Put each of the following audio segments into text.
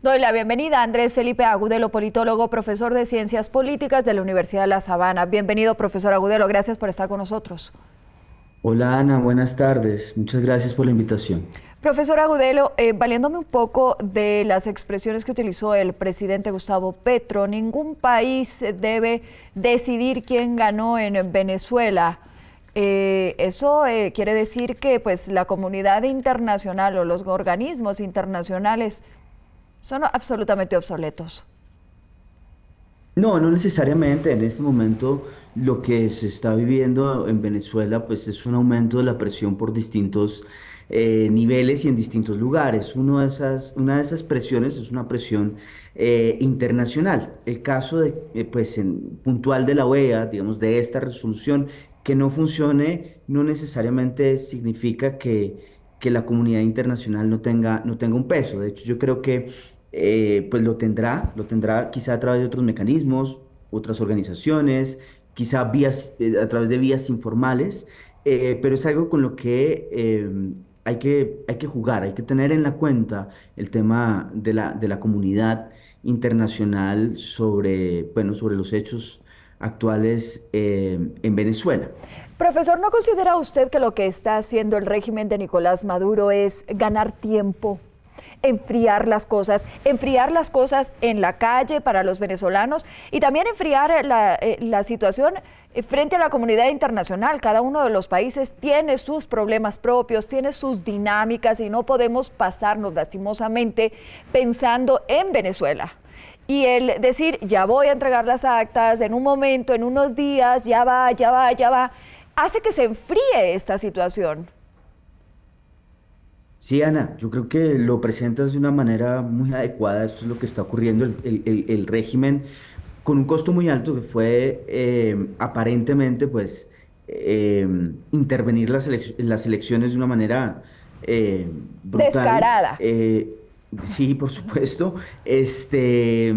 Doy la bienvenida a Andrés Felipe Agudelo, politólogo, profesor de Ciencias Políticas de la Universidad de La Sabana. Bienvenido, profesor Agudelo, gracias por estar con nosotros. Hola Ana, buenas tardes. Muchas gracias por la invitación. Profesor Agudelo, eh, valiéndome un poco de las expresiones que utilizó el presidente Gustavo Petro, ningún país debe decidir quién ganó en Venezuela. Eh, eso eh, quiere decir que pues, la comunidad internacional o los organismos internacionales son absolutamente obsoletos. No, no necesariamente. En este momento lo que se está viviendo en Venezuela pues es un aumento de la presión por distintos eh, niveles y en distintos lugares. Uno de esas, una de esas presiones es una presión eh, internacional. El caso de, eh, pues, puntual de la OEA, digamos, de esta resolución que no funcione, no necesariamente significa que que la comunidad internacional no tenga, no tenga un peso. De hecho, yo creo que eh, pues lo tendrá, lo tendrá quizá a través de otros mecanismos, otras organizaciones, quizá vías, eh, a través de vías informales, eh, pero es algo con lo que hay que, hay que jugar, hay que tener en la cuenta el tema de la, de la comunidad internacional sobre, bueno, sobre los hechos actuales eh, en Venezuela. Profesor, ¿no considera usted que lo que está haciendo el régimen de Nicolás Maduro es ganar tiempo? enfriar las cosas, enfriar las cosas en la calle para los venezolanos y también enfriar eh, eh, la situación frente a la comunidad internacional. Cada uno de los países tiene sus problemas propios, tiene sus dinámicas y no podemos pasarnos lastimosamente pensando en Venezuela y el decir, ya voy a entregar las actas en un momento, en unos días, ya va, ya va, ya va, hace que se enfríe esta situación. Sí, Ana, yo creo que lo presentas de una manera muy adecuada, esto es lo que está ocurriendo, el, régimen con un costo muy alto que fue eh, aparentemente pues eh, intervenir las, las elecciones de una manera eh, brutal, descarada. Sí, por supuesto. Este,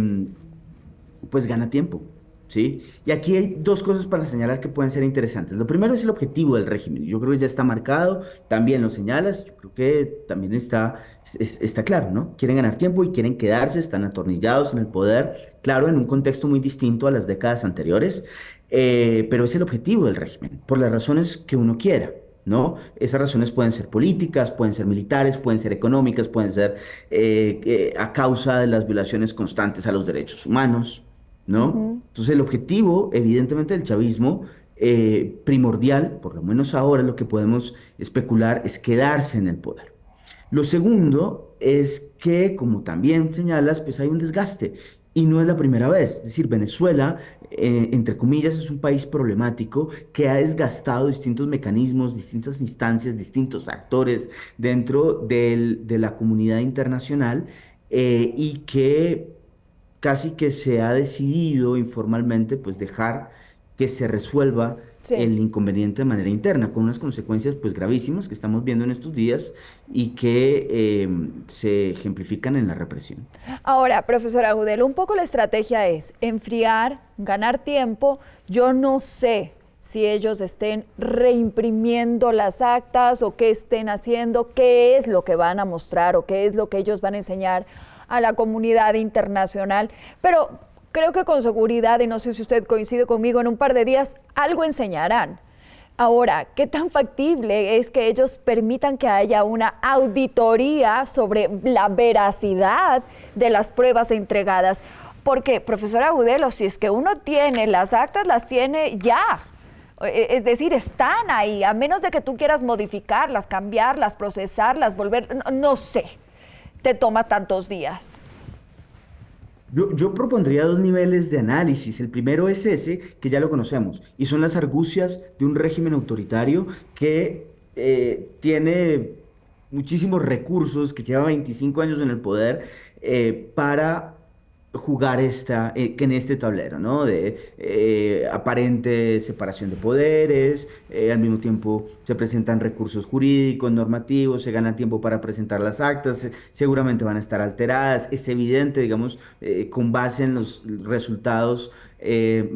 pues gana tiempo. ¿Sí? Y aquí hay dos cosas para señalar que pueden ser interesantes. Lo primero es el objetivo del régimen. Yo creo que ya está marcado, también lo señalas, yo creo que también está, está claro, ¿no? Quieren ganar tiempo y quieren quedarse, están atornillados en el poder, claro, en un contexto muy distinto a las décadas anteriores, eh, pero es el objetivo del régimen, por las razones que uno quiera. ¿no? Esas razones pueden ser políticas, pueden ser militares, pueden ser económicas, pueden ser eh, eh, a causa de las violaciones constantes a los derechos humanos, ¿no? Entonces el objetivo, evidentemente, del chavismo eh, primordial, por lo menos ahora lo que podemos especular, es quedarse en el poder. Lo segundo es que, como también señalas, pues hay un desgaste y no es la primera vez, es decir, Venezuela, eh, entre comillas, es un país problemático que ha desgastado distintos mecanismos, distintas instancias, distintos actores dentro de la comunidad internacional eh, y que casi que se ha decidido informalmente pues dejar que se resuelva el inconveniente de manera interna, con unas consecuencias pues gravísimas que estamos viendo en estos días y que em, se ejemplifican en la represión. Ahora, profesora Agudelo, un poco la estrategia es enfriar, ganar tiempo. Yo no sé si ellos estén reimprimiendo las actas o qué estén haciendo, qué es lo que van a mostrar o qué es lo que ellos van a enseñar a la comunidad internacional. Pero creo que con seguridad, y no sé si usted coincide conmigo, en un par de días algo enseñarán. Ahora, ¿qué tan factible es que ellos permitan que haya una auditoría sobre la veracidad de las pruebas entregadas? Porque, profesora Budelo, si es que uno tiene las actas, las tiene ya. E, e, es decir, están ahí, a menos de que tú quieras modificarlas, cambiarlas, procesarlas, volver, no sé, te toma tantos días. Yo, propondría dos niveles de análisis. El primero es ese, que ya lo conocemos, y son las argucias de un régimen autoritario que eh, tiene muchísimos recursos, que lleva 25 años en el poder, eh, para jugar esta, eh, que en este tablero, ¿no? De eh, aparente separación de poderes, eh, al mismo tiempo se presentan recursos jurídicos, normativos, se gana tiempo para presentar las actas, seguramente van a estar alteradas, es evidente, digamos, con base en los resultados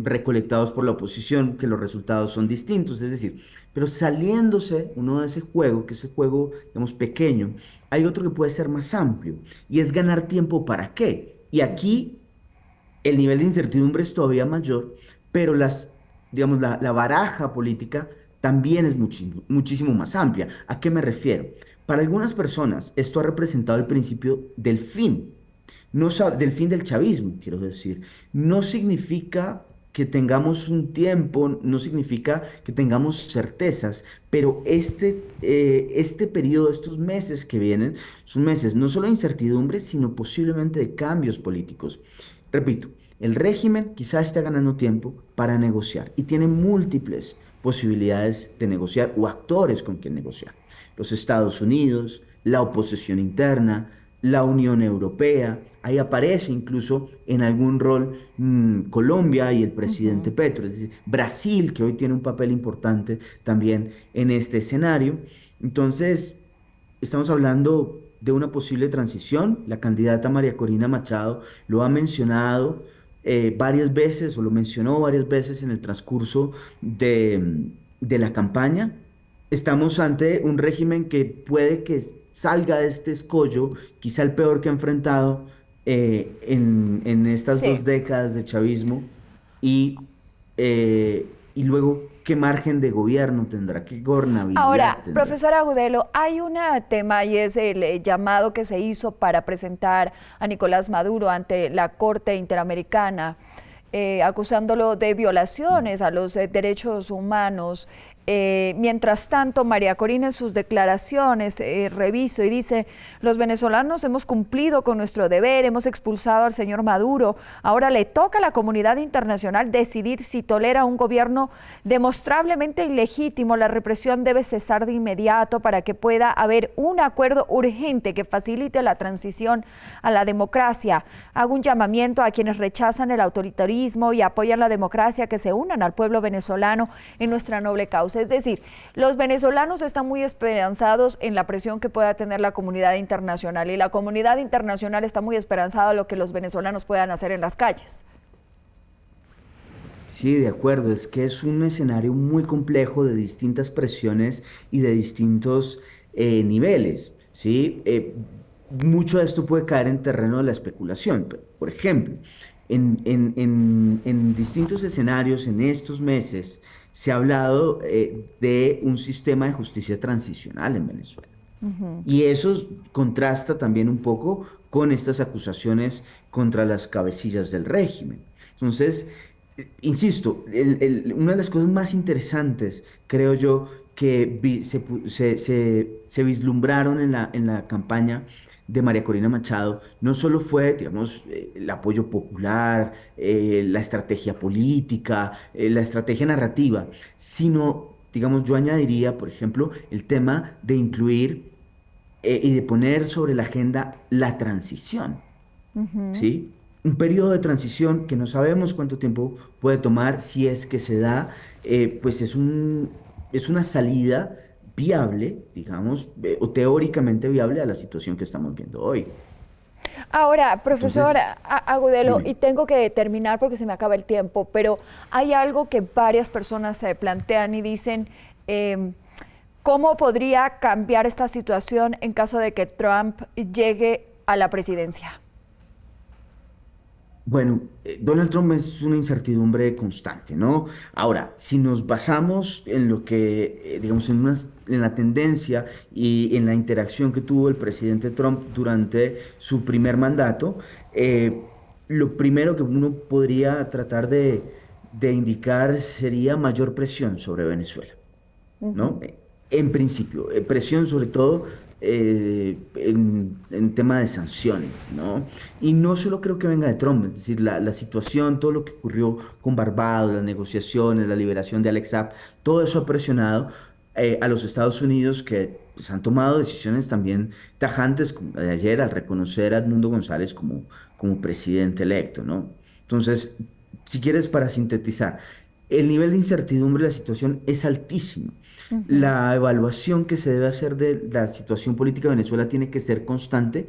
recolectados por la oposición, que los resultados son distintos, es decir, pero saliéndose uno de ese juego, que es el juego, digamos, pequeño, hay otro que puede ser más amplio, y es ganar tiempo para qué y aquí el nivel de incertidumbre es todavía mayor, pero las, digamos, la, baraja política también es muchísimo más amplia. ¿A qué me refiero? Para algunas personas esto ha representado el principio del fin, del fin del chavismo, quiero decir. No significa que tengamos un tiempo no significa que tengamos certezas, pero este, eh, este periodo, estos meses que vienen, son meses no solo de incertidumbre, sino posiblemente de cambios políticos. Repito, el régimen quizá está ganando tiempo para negociar y tiene múltiples posibilidades de negociar o actores con quien negociar. Los Estados Unidos, la oposición interna, la Unión Europea, Ahí aparece incluso en algún rol mm, Colombia y el presidente Petro. Es decir, Brasil, que hoy tiene un papel importante también en este escenario. Entonces, estamos hablando de una posible transición. La candidata María Corina Machado lo ha mencionado eh, varias veces o lo mencionó varias veces en el transcurso de, mm, de la campaña. Estamos ante un régimen que puede que salga de este escollo, quizá el peor que ha enfrentado eh, en, estas dos décadas de chavismo y, eh, y luego qué margen de gobierno tendrá, qué gobernabilidad. Ahora, profesora Agudelo, hay un tema y es el eh, llamado que se hizo para presentar a Nicolás Maduro ante la Corte Interamericana. acusándolo de violaciones a los derechos humanos. Eh, mientras tanto, María Corina en sus declaraciones eh, reviso y dice, los venezolanos hemos cumplido con nuestro deber, hemos expulsado al señor Maduro, ahora le toca a la comunidad internacional decidir si tolera un gobierno demostrablemente ilegítimo, la represión debe cesar de inmediato para que pueda haber un acuerdo urgente que facilite la transición a la democracia. Hago un llamamiento a quienes rechazan el autoritarismo y apoyan la democracia que se unan al pueblo venezolano en nuestra noble causa. Es decir, los venezolanos están muy esperanzados en la presión que pueda tener la comunidad internacional y la comunidad internacional está muy esperanzada en lo que los venezolanos puedan hacer en las calles. Sí, de acuerdo, es que es un escenario muy complejo de distintas presiones y de distintos eh, niveles, ¿sí? Eh, mucho de esto puede caer en terreno de la especulación, por ejemplo, en, en distintos escenarios en estos meses se ha hablado eh, de un sistema de justicia transicional en Venezuela. Y eso contrasta también un poco con estas acusaciones contra las cabecillas del régimen. Entonces, eh, insisto, una de las cosas más interesantes, creo yo, que se, vislumbraron en la, en la campaña de María Corina Machado no solo fue, digamos, eh, el apoyo popular, eh, la estrategia política, eh, la estrategia narrativa, sino, digamos, yo añadiría, por ejemplo, el tema de incluir y de poner sobre la agenda la transición, ¿sí? Un periodo de transición que no sabemos cuánto tiempo puede tomar, si es que se da, pues es, un, es una salida viable, digamos, eh, o teóricamente viable a la situación que estamos viendo hoy. Ahora, profesora Agudelo, y tengo que terminar porque se me acaba el tiempo, pero hay algo que varias personas se plantean y dicen, em, ¿cómo podría cambiar esta situación en caso de que Trump llegue a la presidencia? Bueno, eh, Donald Trump es una incertidumbre constante, ¿no? Ahora, si nos basamos en lo que, eh, digamos, en, la tendencia y en la interacción que tuvo el presidente Trump durante su primer mandato, eh, lo primero que uno podría tratar de, indicar sería mayor presión sobre Venezuela, ¿no? en principio, eh, presión sobre todo eh, en, tema de sanciones, ¿no? Y no solo creo que venga de Trump, es decir, la, situación, todo lo que ocurrió con Barbados, las negociaciones, la liberación de Alex App, todo eso ha presionado eh, a los Estados Unidos que se pues, han tomado decisiones también tajantes, como de ayer, al reconocer a Edmundo González como, como presidente electo, ¿no? Entonces, si quieres, para sintetizar, el nivel de incertidumbre de la situación es altísimo. La evaluación que se debe hacer de la situación política de Venezuela tiene que ser constante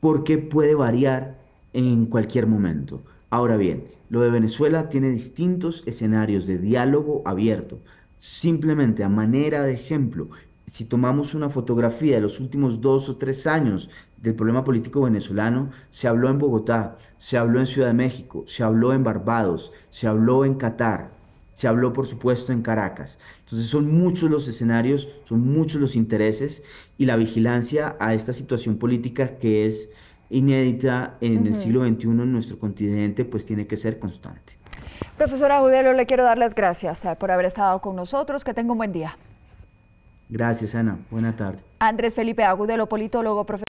porque puede variar en cualquier momento. Ahora bien, lo de Venezuela tiene distintos escenarios de diálogo abierto. Simplemente a manera de ejemplo, si tomamos una fotografía de los últimos dos o tres años del problema político venezolano, se habló en Bogotá, se habló en Ciudad de México, se habló en Barbados, se habló en Qatar, se habló por supuesto en Caracas. Entonces son muchos los escenarios, son muchos los intereses y la vigilancia a esta situación política que es inédita en el siglo XXI en nuestro continente, pues tiene que ser constante. Profesora Judelo, le quiero dar las gracias eh, por haber estado con nosotros. Que tenga un buen día. Gracias, Ana. Buenas tardes. Andrés Felipe Agudelo, politólogo, profesor.